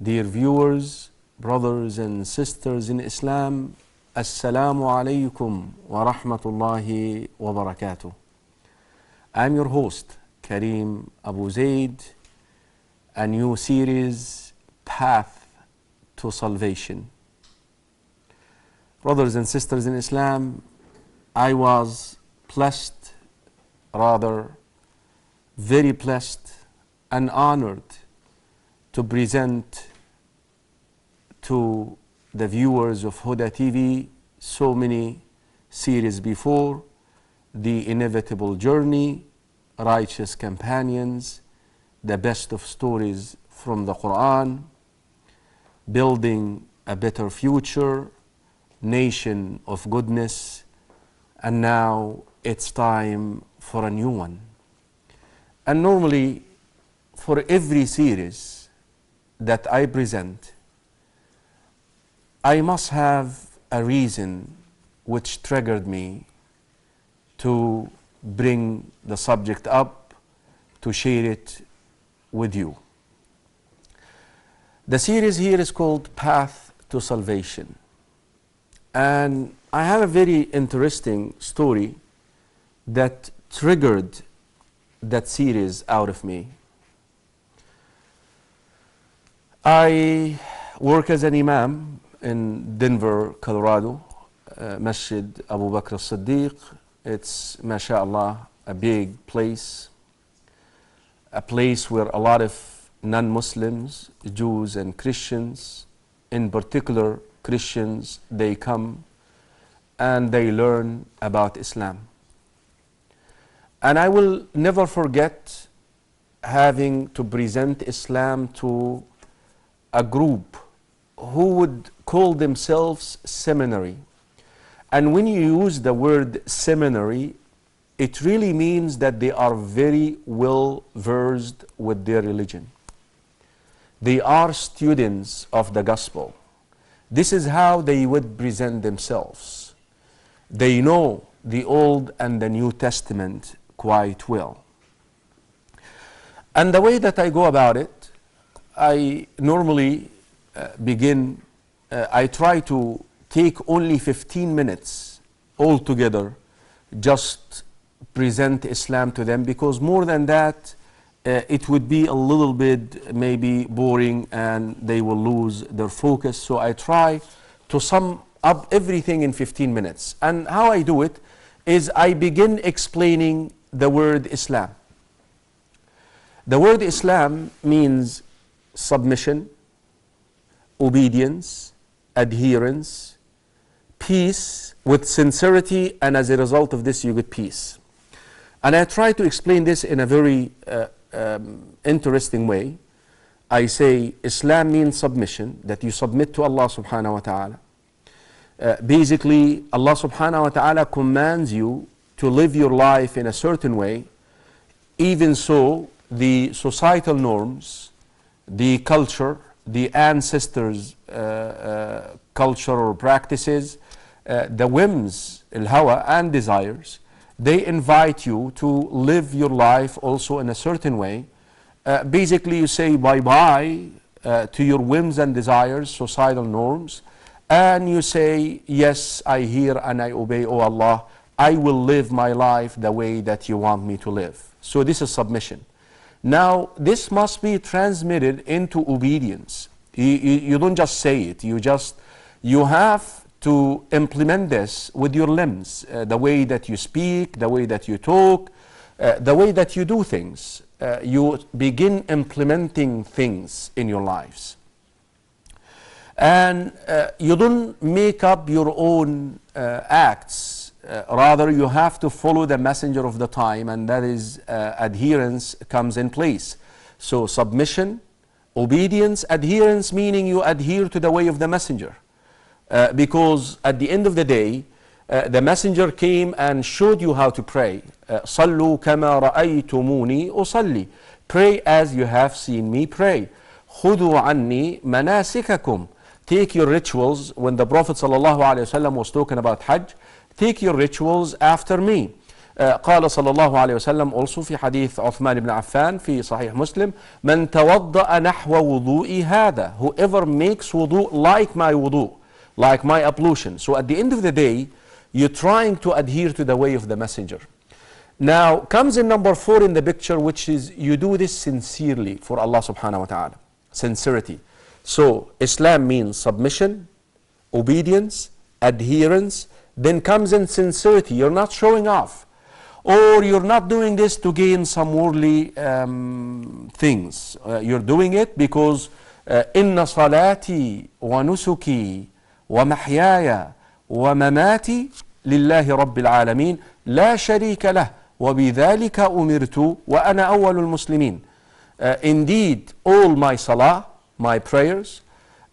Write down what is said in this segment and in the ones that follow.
Dear viewers, brothers and sisters in Islam, Assalamu alaykum wa rahmatullahi wa barakatuh. I'm your host, Kareem Abu Zaid, a new series, Path to Salvation. Brothers and sisters in Islam, I was blessed, rather, very blessed and honored to present to the viewers of Huda TV so many series before The Inevitable Journey, Righteous Companions, The Best of Stories from the Quran, Building a Better Future, Nation of Goodness, and now it's time for a new one. And normally, for every series, that I present, I must have a reason which triggered me to bring the subject up, to share it with you. The series here is called Path to Salvation. And I have a very interesting story that triggered that series out of me. I work as an imam in Denver, Colorado, uh, Masjid Abu Bakr al siddiq It's, mashallah, a big place, a place where a lot of non-Muslims, Jews and Christians, in particular Christians, they come and they learn about Islam. And I will never forget having to present Islam to a group who would call themselves seminary. And when you use the word seminary, it really means that they are very well versed with their religion. They are students of the gospel. This is how they would present themselves. They know the Old and the New Testament quite well. And the way that I go about it I normally uh, begin, uh, I try to take only 15 minutes altogether just present Islam to them because more than that uh, it would be a little bit maybe boring and they will lose their focus so I try to sum up everything in 15 minutes and how I do it is I begin explaining the word Islam the word Islam means submission, obedience, adherence, peace with sincerity, and as a result of this, you get peace. And I try to explain this in a very uh, um, interesting way. I say Islam means submission, that you submit to Allah subhanahu wa ta'ala. Uh, basically, Allah subhanahu wa ta'ala commands you to live your life in a certain way, even so, the societal norms the culture, the ancestors' uh, uh cultural practices, uh, the whims, ilhawa, and desires, they invite you to live your life also in a certain way. Uh, basically, you say bye-bye to your whims and desires, societal norms, and you say, yes, I hear and I obey, O oh Allah, I will live my life the way that you want me to live. So this is submission. Now, this must be transmitted into obedience. You, you, you, don't just say it, you just, you have to implement this with your limbs, uh, the way that you speak, the way that you talk, uh, the way that you do things. Uh, you begin implementing things in your lives. And uh, you don't make up your own uh, acts uh, rather you have to follow the messenger of the time and that is uh, adherence comes in place so submission obedience adherence meaning you adhere to the way of the messenger uh, because at the end of the day uh, the messenger came and showed you how to pray صلوا كما رأيتموني sali. pray as you have seen me pray Khudu عني manasikakum. take your rituals when the prophet صلى الله عليه وسلم was talking about hajj take your rituals after me uh, قال صلى الله عليه وسلم also في حديث عثمان بن عفان في صحيح مسلم من توضأ نحو وضوئي هذا whoever makes wudu like my wudu like my ablution so at the end of the day you're trying to adhere to the way of the messenger now comes in number four in the picture which is you do this sincerely for Allah subhanahu wa ta'ala sincerity so Islam means submission obedience adherence then comes insincerity. You're not showing off, or you're not doing this to gain some worldly um, things. Uh, you're doing it because uh, إن صلاتي ونسكي ومحياي ومماتي لله رب العالمين لا شريك له وبذلك أمرت وأنا أول المسلمين. Uh, indeed, all my salah, my prayers,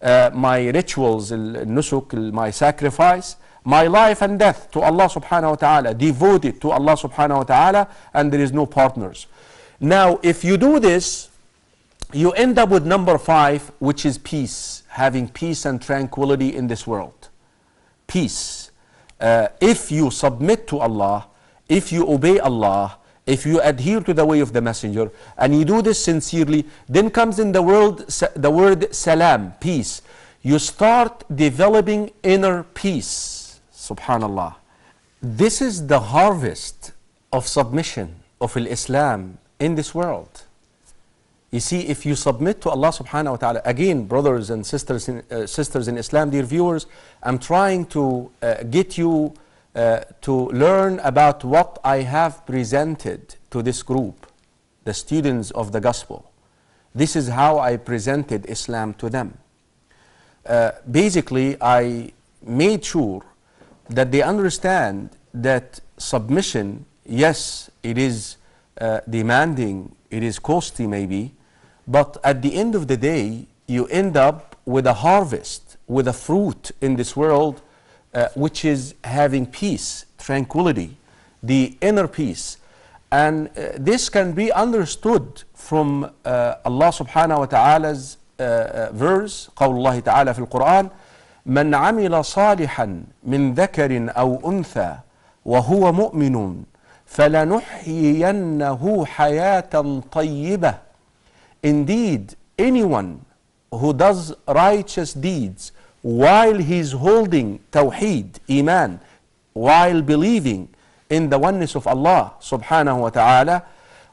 uh, my rituals, النسك, my sacrifice, my life and death to Allah subhanahu wa ta'ala, devoted to Allah subhanahu wa ta'ala, and there is no partners. Now, if you do this, you end up with number five, which is peace, having peace and tranquility in this world. Peace. Uh, if you submit to Allah, if you obey Allah, if you adhere to the way of the messenger and you do this sincerely then comes in the world the word salam peace you start developing inner peace Subhanallah. This is the harvest of submission of Islam in this world. You see, if you submit to Allah subhanahu wa ta'ala, again, brothers and sisters in, uh, sisters in Islam, dear viewers, I'm trying to uh, get you uh, to learn about what I have presented to this group, the students of the gospel. This is how I presented Islam to them. Uh, basically, I made sure that they understand that submission, yes, it is uh, demanding, it is costly maybe, but at the end of the day, you end up with a harvest, with a fruit in this world, uh, which is having peace, tranquility, the inner peace. And uh, this can be understood from uh, Allah subhanahu wa ta'ala's uh, uh, verse, قول الله تعالى في القرآن, من عمل صالحا من ذكر او انثى وهو مؤمن فلنحيينه حياه طيبه indeed anyone who does righteous deeds while he's holding tawheed iman while believing in the oneness of Allah subhanahu wa ta'ala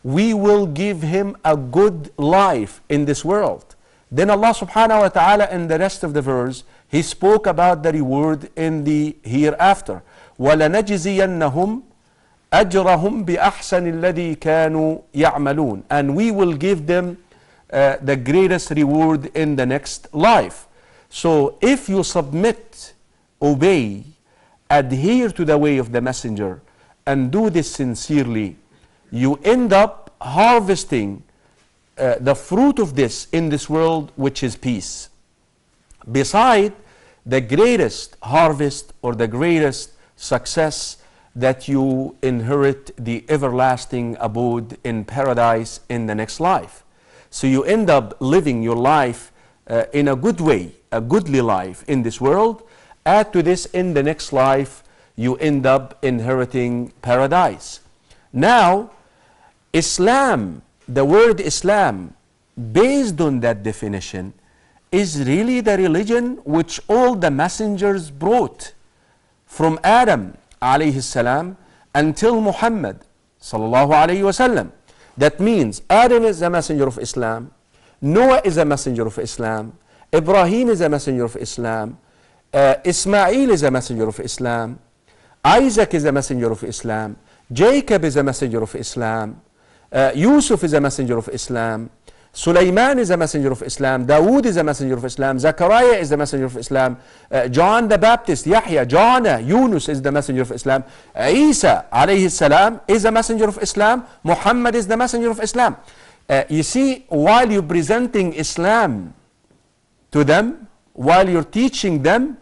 we will give him a good life in this world then Allah subhanahu wa ta'ala in the rest of the verse he spoke about the reward in the hereafter. وَلَنَجْزِيَنَّهُمْ أَجْرَهُمْ بِأَحْسَنِ الَّذِي كَانُوا يَعْمَلُونَ And we will give them uh, the greatest reward in the next life. So if you submit, obey, adhere to the way of the messenger, and do this sincerely, you end up harvesting uh, the fruit of this in this world, which is peace beside the greatest harvest or the greatest success that you inherit the everlasting abode in paradise in the next life. So you end up living your life uh, in a good way, a goodly life in this world. Add to this, in the next life, you end up inheriting paradise. Now, Islam, the word Islam, based on that definition, is really the religion which all the messengers brought from Adam alayhi salam until Muhammad sallallahu alayhi wasallam. That means Adam is a messenger of Islam, Noah is a messenger of Islam, Ibrahim is a messenger of Islam, uh, Ismail is a messenger of Islam, Isaac is a messenger of Islam, Jacob is a messenger of Islam, uh, Yusuf is a messenger of Islam, Sulaiman is a messenger of Islam. Dawood is a messenger of Islam. Zechariah is a messenger of Islam. John the Baptist, Yahya, Jonah, Yunus is the messenger of Islam. Isa alayhi salam is a messenger of Islam. Muhammad is the messenger of Islam. Uh, you see, while you're presenting Islam to them, while you're teaching them,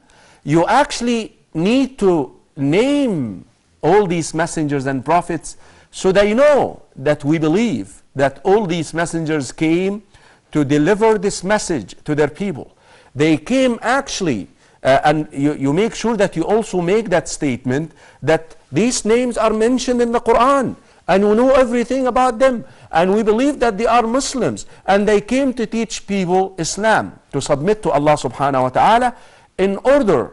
you actually need to name all these messengers and prophets so they know that we believe that all these messengers came to deliver this message to their people. They came actually, uh, and you, you make sure that you also make that statement that these names are mentioned in the Quran and we know everything about them and we believe that they are Muslims and they came to teach people Islam to submit to Allah subhanahu wa ta'ala in order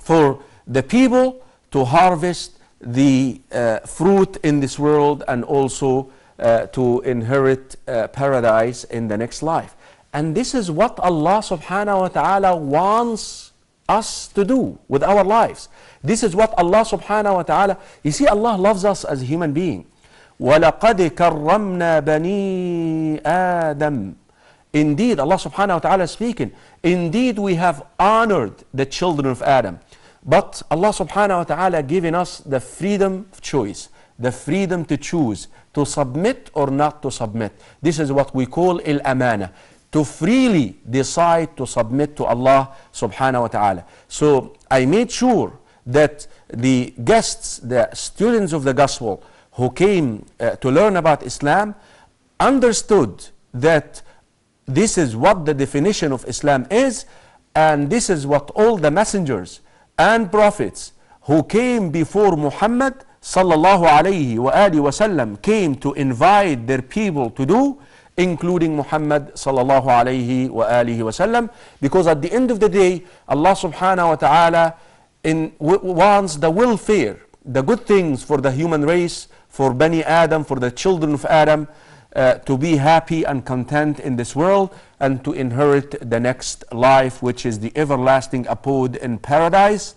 for the people to harvest the uh, fruit in this world and also uh, to inherit uh, paradise in the next life. And this is what Allah subhanahu wa ta'ala wants us to do with our lives. This is what Allah subhanahu wa ta'ala, you see, Allah loves us as a human being. وَلَقَدْ كَرَّمْنَا بَنِي آدَمَ Indeed, Allah subhanahu wa ta'ala is speaking, indeed we have honored the children of Adam. But Allah subhanahu wa ta'ala giving us the freedom of choice the freedom to choose to submit or not to submit. This is what we call il amana to freely decide to submit to Allah subhanahu wa ta'ala. So I made sure that the guests, the students of the gospel who came uh, to learn about Islam understood that this is what the definition of Islam is and this is what all the messengers and prophets who came before Muhammad sallallahu alayhi wa wasallam came to invite their people to do, including Muhammad sallallahu alayhi wa wasallam, because at the end of the day, Allah subhanahu wa ta'ala in, wants the welfare, the good things for the human race, for Bani Adam, for the children of Adam, uh, to be happy and content in this world and to inherit the next life, which is the everlasting abode in paradise.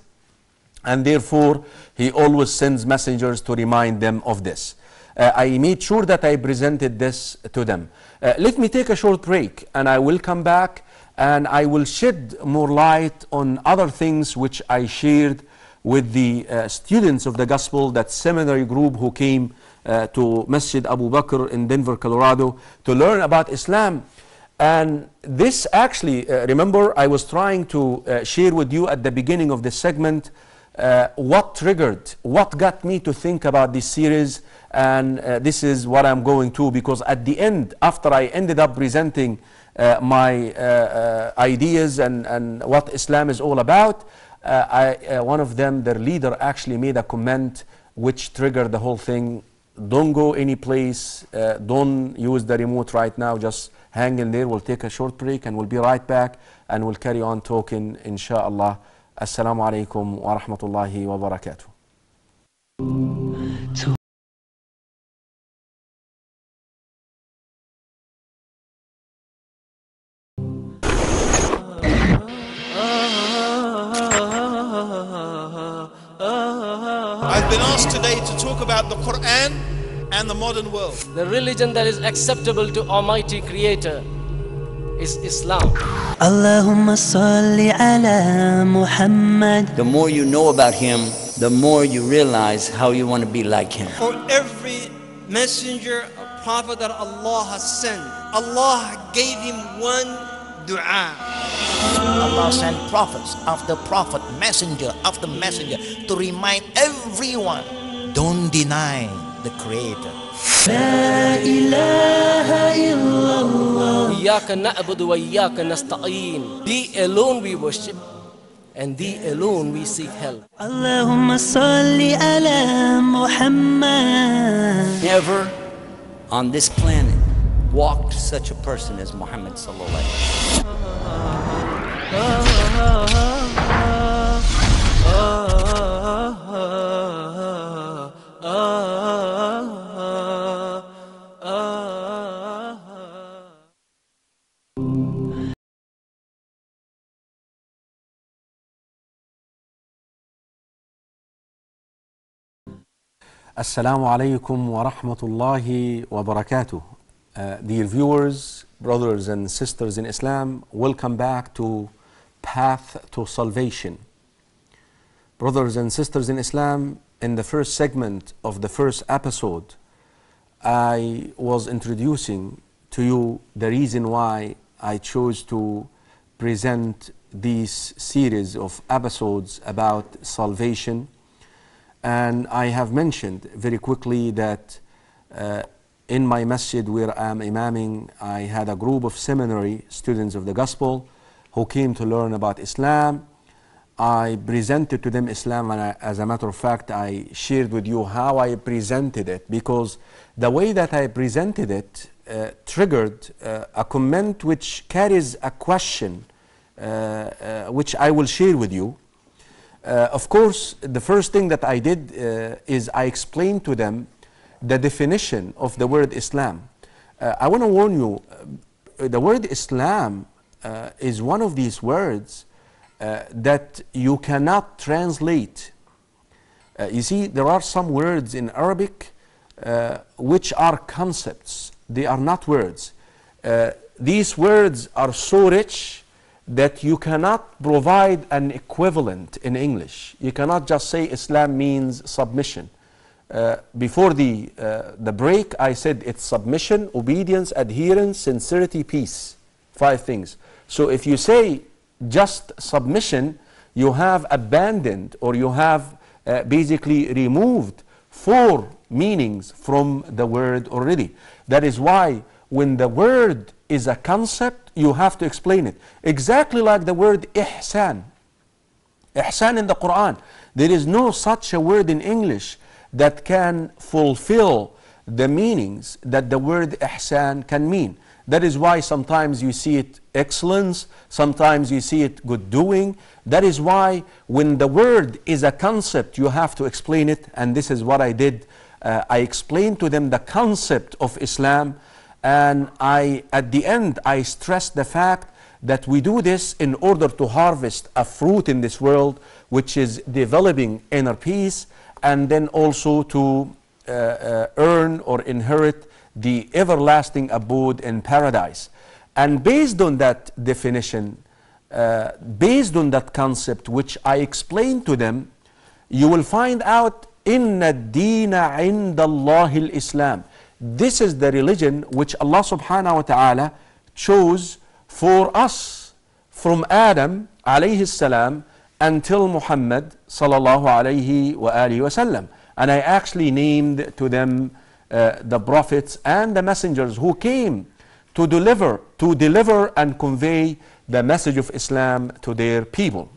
And therefore, he always sends messengers to remind them of this. Uh, I made sure that I presented this to them. Uh, let me take a short break and I will come back and I will shed more light on other things which I shared with the uh, students of the gospel, that seminary group who came uh, to Masjid Abu Bakr in Denver, Colorado to learn about Islam. And this actually, uh, remember, I was trying to uh, share with you at the beginning of this segment uh, what triggered, what got me to think about this series, and uh, this is what I'm going to because at the end, after I ended up presenting uh, my uh, uh, ideas and, and what Islam is all about, uh, I, one of them, their leader, actually made a comment which triggered the whole thing. Don't go any place, don't use the remote right now, just hang in there. We'll take a short break and we'll be right back and we'll carry on talking, inshallah. السلام عليكم ورحمة الله وبركاته I've been asked today to talk about the Quran and the modern world. The religion that is acceptable to Almighty Creator. is Islam. Allahumma salli ala Muhammad. The more you know about him, the more you realize how you want to be like him. For every messenger prophet that Allah has sent, Allah gave him one dua. Allah sent prophets after prophet, messenger after messenger to remind everyone don't deny the Creator. لا Thee alone we worship and thee alone we seek help. Allahumma Never on this planet walked such a person as Muhammad sallallahu alaihi wasallam. Oh. Assalamu alaikum wa rahmatullahi wa barakatuh. Uh, dear viewers, brothers and sisters in Islam, welcome back to Path to Salvation. Brothers and sisters in Islam, in the first segment of the first episode, I was introducing to you the reason why I chose to present this series of episodes about salvation and I have mentioned very quickly that uh, in my masjid where I'm imaming, I had a group of seminary students of the gospel who came to learn about Islam. I presented to them Islam, and I, as a matter of fact, I shared with you how I presented it because the way that I presented it uh, triggered uh, a comment which carries a question uh, uh, which I will share with you. Uh, of course, the first thing that I did uh, is I explained to them the definition of the word Islam. Uh, I want to warn you, uh, the word Islam uh, is one of these words uh, that you cannot translate. you see, there are some words in Arabic which are concepts, they are not words. these words are so rich that you cannot provide an equivalent in English. You cannot just say Islam means submission. Uh, before the, uh, the break, I said it's submission, obedience, adherence, sincerity, peace. Five things. So if you say just submission, you have abandoned or you have uh, basically removed four meanings from the word already. That is why when the word is a concept, you have to explain it. Exactly like the word ihsan. Ihsan in the Quran. There is no such a word in English that can fulfill the meanings that the word ihsan can mean. That is why sometimes you see it excellence, sometimes you see it good doing. That is why when the word is a concept, you have to explain it, and this is what I did. Uh, I explained to them the concept of Islam and I, at the end, I stress the fact that we do this in order to harvest a fruit in this world, which is developing inner peace, and then also to uh, uh, earn or inherit the everlasting abode in paradise. And based on that definition, uh, based on that concept which I explained to them, you will find out إن الدين عند الله الإسلام this is the religion which Allah subhanahu wa ta'ala chose for us from Adam alayhi salam until Muhammad sallallahu alayhi wa alihi And I actually named to them uh, the prophets and the messengers who came to deliver, to deliver and convey the message of Islam to their people.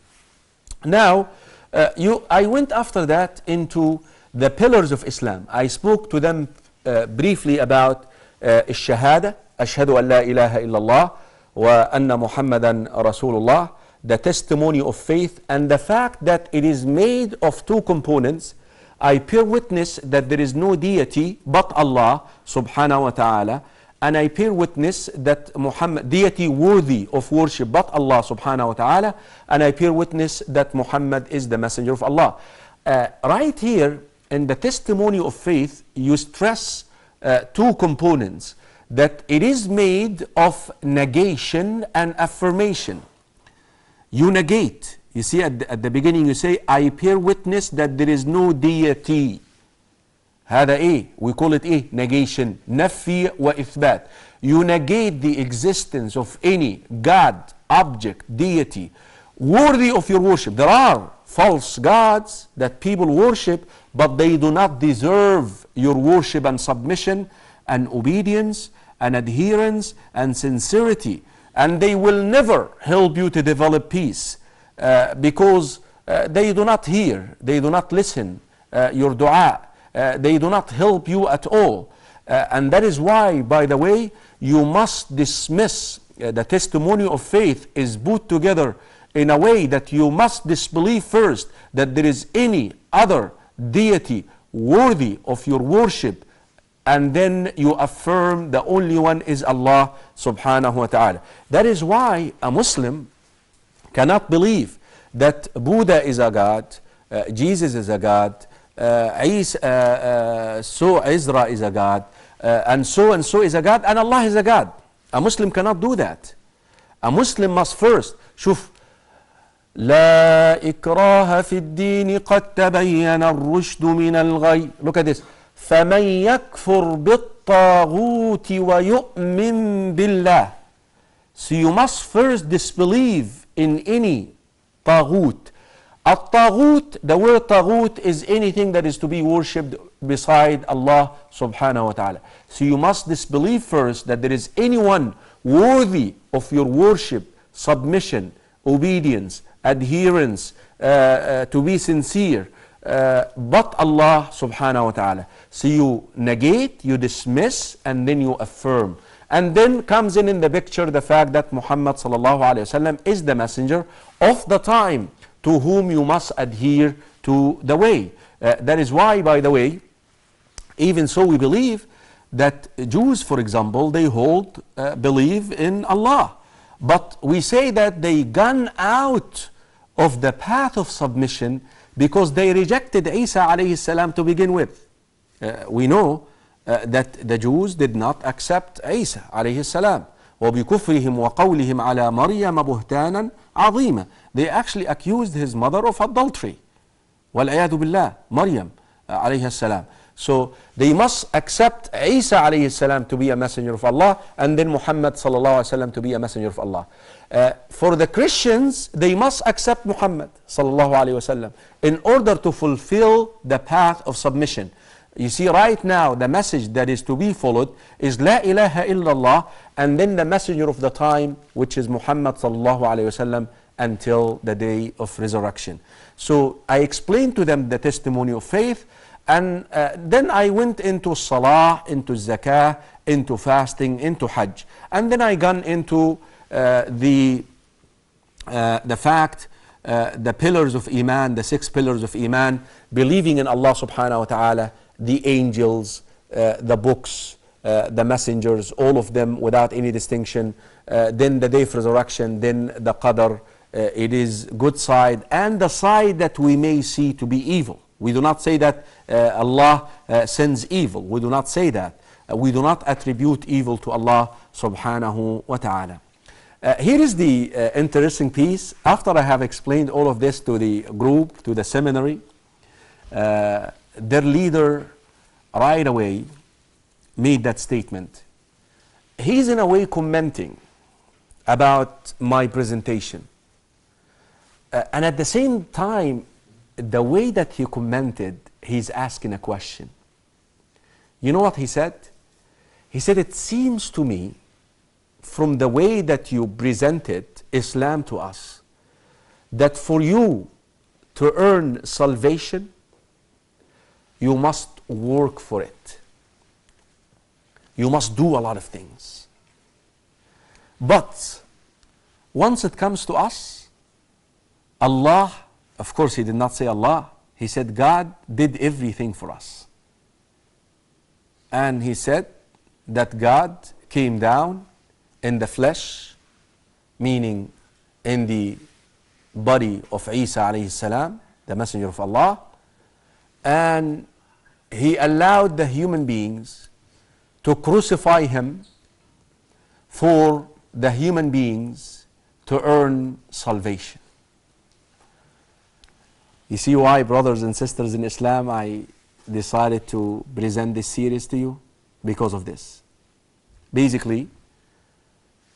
Now, uh, you, I went after that into the pillars of Islam. I spoke to them uh, briefly about uh, الشهادة أشهد أن لا إله إلا الله وأن محمدا رسول the testimony of faith and the fact that it is made of two components I bear witness that there is no deity but Allah subhanahu wa ta'ala and I bear witness that Muhammad deity worthy of worship but Allah subhanahu wa ta'ala and I bear witness that Muhammad is the messenger of Allah uh, right here in the testimony of faith, you stress uh, two components that it is made of negation and affirmation. You negate. You see, at the, at the beginning, you say, I bear witness that there is no deity. هذا ايه we call it ايه negation نفي واثبات you negate the existence of any god object deity worthy of your worship there are false gods that people worship but they do not deserve your worship and submission and obedience and adherence and sincerity. And they will never help you to develop peace uh, because uh, they do not hear, they do not listen uh, your dua, uh, they do not help you at all. Uh, and that is why, by the way, you must dismiss uh, the testimony of faith is put together in a way that you must disbelieve first that there is any other deity worthy of your worship and then you affirm the only one is Allah subhanahu wa ta'ala. That is why a Muslim cannot believe that Buddha is a God, uh, Jesus is a God, uh, uh, uh, so Ezra is a God, uh, and so and so is a God, and Allah is a God. A Muslim cannot do that. A Muslim must first, shuf. لا إكراه في الدين قد تبين الرشد من الغي look at this فمن يكفر بالطاغوت ويؤمن بالله so you must first disbelieve in any طاغوت الطاغوت the word طاغوت is anything that is to be worshipped beside Allah subhanahu wa ta'ala so you must disbelieve first that there is anyone worthy of your worship submission obedience adherence, uh, uh, to be sincere. Uh, but Allah subhanahu wa ta'ala. So you negate, you dismiss, and then you affirm. And then comes in in the picture the fact that Muhammad sallallahu alayhi wa is the messenger of the time to whom you must adhere to the way. Uh, that is why, by the way, even so we believe that Jews, for example, they hold, uh, believe in Allah. But we say that they gun out of the path of submission because they rejected Isa alayhi salam to begin with. Uh, we know uh, that the Jews did not accept Isa alayhi salam. وبكفرهم وقولهم على مريم بهتانا عظيما They actually accused his mother of adultery. والعياذ بالله مريم عليه السلام so they must accept Isa alayhi salam to be a messenger of Allah and then Muhammad sallallahu alayhi wasallam to be a messenger of Allah. Uh, for the Christians, they must accept Muhammad sallallahu alayhi wasallam in order to fulfill the path of submission. You see, right now, the message that is to be followed is La ilaha illallah and then the messenger of the time, which is Muhammad sallallahu alayhi wasallam until the day of resurrection. So I explained to them the testimony of faith and uh, then I went into salah, into zakah, into fasting, into hajj. And then I gone into uh, the, uh, the fact, uh, the pillars of Iman, the six pillars of Iman, believing in Allah subhanahu wa ta'ala, the angels, uh, the books, uh, the messengers, all of them without any distinction. then the day of resurrection, then the qadr. it is good side and the side that we may see to be evil. We do not say that uh, Allah uh, sends evil. We do not say that. Uh, we do not attribute evil to Allah subhanahu wa ta'ala. Uh, here is the uh, interesting piece. After I have explained all of this to the group, to the seminary, uh, their leader right away made that statement. He's in a way commenting about my presentation. and at the same time, the way that he commented, he's asking a question. You know what he said? He said, It seems to me, from the way that you presented Islam to us, that for you to earn salvation, you must work for it. You must do a lot of things. But once it comes to us, Allah of course, he did not say Allah. He said, God did everything for us. And he said that God came down in the flesh, meaning in the body of Isa alayhi salam, the messenger of Allah, and he allowed the human beings to crucify him for the human beings to earn salvation. You see why, brothers and sisters in Islam, I decided to present this series to you? Because of this. Basically,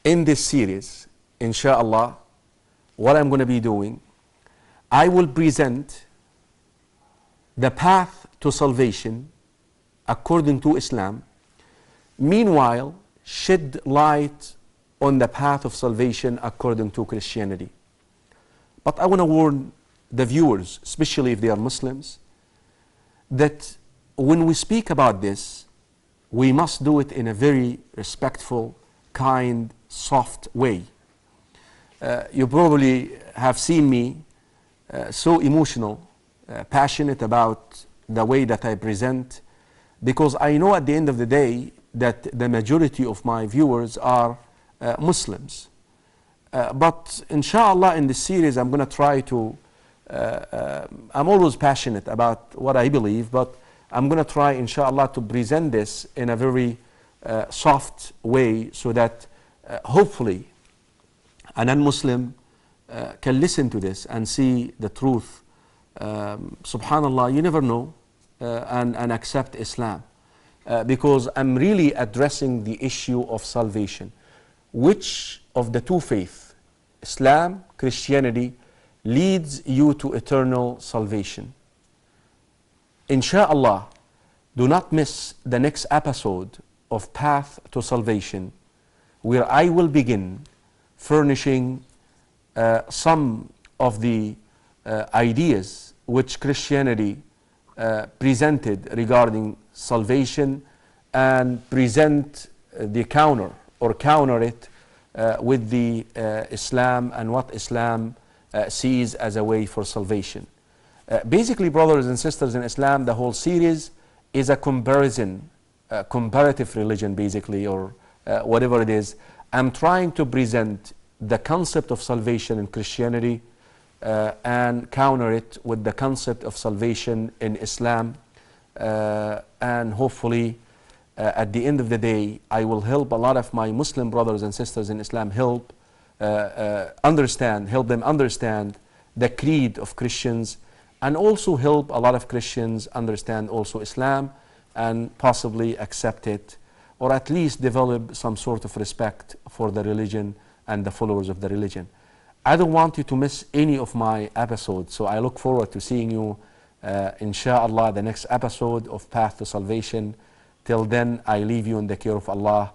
in this series, inshallah, what I'm going to be doing, I will present the path to salvation according to Islam. Meanwhile, shed light on the path of salvation according to Christianity. But I want to warn the viewers, especially if they are Muslims, that when we speak about this, we must do it in a very respectful, kind, soft way. Uh, you probably have seen me uh, so emotional, uh, passionate about the way that I present, because I know at the end of the day that the majority of my viewers are uh, Muslims. Uh, but inshallah, in this series, I'm going to try to uh, I'm always passionate about what I believe, but I'm going to try, inshallah, to present this in a very uh, soft way so that uh, hopefully a non Muslim uh, can listen to this and see the truth. Um, SubhanAllah, you never know, uh, and, and accept Islam. Uh, because I'm really addressing the issue of salvation. Which of the two faiths, Islam, Christianity, leads you to eternal salvation. Insha'Allah, do not miss the next episode of Path to Salvation, where I will begin furnishing uh, some of the uh, ideas which Christianity uh, presented regarding salvation and present uh, the counter or counter it uh, with the uh, Islam and what Islam uh, sees as a way for salvation. Uh, basically, brothers and sisters in Islam, the whole series is a comparison, uh, comparative religion, basically, or uh, whatever it is. I'm trying to present the concept of salvation in Christianity uh, and counter it with the concept of salvation in Islam. Uh, and hopefully, at the end of the day, I will help a lot of my Muslim brothers and sisters in Islam help uh, uh, understand, help them understand the creed of Christians and also help a lot of Christians understand also Islam and possibly accept it or at least develop some sort of respect for the religion and the followers of the religion. I don't want you to miss any of my episodes, so I look forward to seeing you, uh, inshallah, the next episode of Path to Salvation. Till then, I leave you in the care of Allah.